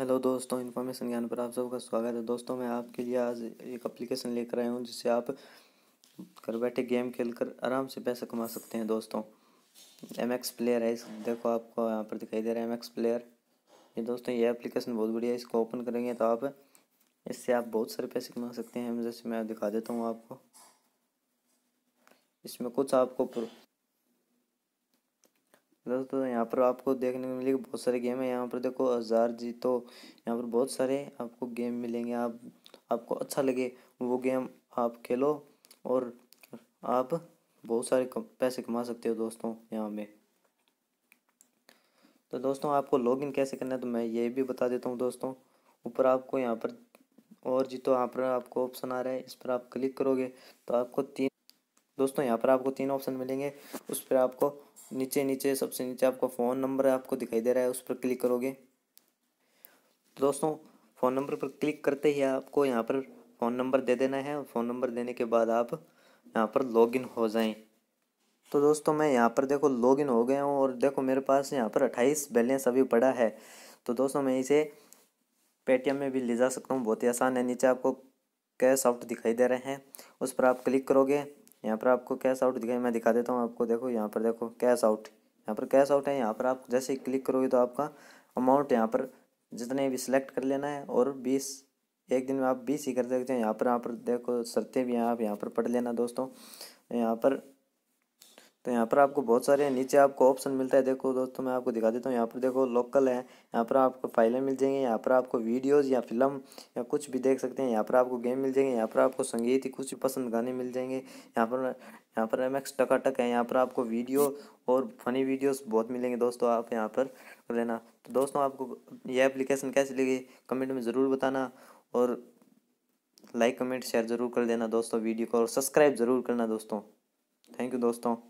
hello दोस्तों information ज्ञान पर आप सबका स्वागत है दोस्तों मैं आपके लिए आज एक एप्लीकेशन लेकर आया हूँ जिससे आप घर बैठे गेम खेल कर आराम से पैसा कमा सकते हैं दोस्तों एम एक्स प्लेयर है इस देखो आपको यहाँ पर दिखाई दे रहा है एम एक्स प्लेयर ये दोस्तों ये एप्लीकेशन बहुत बढ़िया है इसको ओपन करेंगे तो आप इससे आप बहुत सारे पैसे कमा सकते हैं जैसे मैं दिखा देता हूँ आपको इसमें कुछ आपको दोस्तों यहाँ पर आपको देखने को मिलेगी बहुत सारे गेम है यहाँ पर देखो हजार जीतो यहाँ पर बहुत सारे आपको गेम मिलेंगे आप आपको अच्छा लगे वो गेम आप खेलो और आप बहुत सारे पैसे कमा सकते हो दोस्तों यहाँ में तो दोस्तों आपको लॉगिन कैसे करना है तो मैं ये भी बता देता हूँ दोस्तों ऊपर आपको यहाँ पर और जी तो यहाँ पर आपको ऑप्शन आ रहा है इस पर आप क्लिक करोगे तो आपको तीन दोस्तों यहाँ पर आपको तीन ऑप्शन मिलेंगे उस पर आपको नीचे नीचे सबसे नीचे आपका फ़ोन नंबर आपको दिखाई दे रहा है उस पर क्लिक करोगे तो दोस्तों फ़ोन नंबर पर क्लिक करते ही आपको यहाँ पर फ़ोन नंबर दे देना है फ़ोन नंबर देने के बाद आप यहाँ पर लॉगिन हो जाएं तो दोस्तों मैं यहाँ पर देखो लॉगिन हो गया हूँ और देखो मेरे पास यहाँ पर अट्ठाईस बैलेंस अभी पड़ा है तो दोस्तों मैं इसे पेटीएम में भी ले जा सकता हूँ बहुत ही आसान है नीचे आपको कैश आउट दिखाई दे रहे हैं उस पर आप क्लिक करोगे यहाँ पर आपको कैश आउट दिखाई मैं दिखा देता हूँ आपको देखो यहाँ पर देखो कैश आउट यहाँ पर कैश आउट है यहाँ पर आप जैसे क्लिक करोगे तो आपका अमाउंट यहाँ पर जितने भी सिलेक्ट कर लेना है और बीस एक दिन में आप बीस ही कर सकते हैं यहाँ पर यहाँ पर देखो शर्तें भी हैं आप यहाँ पर पढ़ लेना दोस्तों यहाँ पर तो यहाँ पर आपको बहुत सारे हैं नीचे आपको ऑप्शन मिलता है देखो दोस्तों मैं आपको दिखा देता हूँ यहाँ पर देखो लोकल है यहाँ पर आपको फाइलें मिल जाएंगी यहाँ पर आपको वीडियोस या फिल्म या कुछ भी देख सकते हैं यहाँ पर आपको गेम मिल जाएंगे यहाँ पर आपको संगीत ही कुछ पसंद गाने मिल जाएंगे यहाँ पर यहाँ पर एम एक्स टकाटक है यहाँ पर आपको वीडियो और फनी वीडियोस बहुत मिलेंगे दोस्तों आप यहाँ पर लेना तो दोस्तों आपको ये एप्लीकेशन कैसी लगी कमेंट में ज़रूर बताना और लाइक कमेंट शेयर ज़रूर कर देना दोस्तों वीडियो को और सब्सक्राइब ज़रूर करना दोस्तों थैंक यू दोस्तों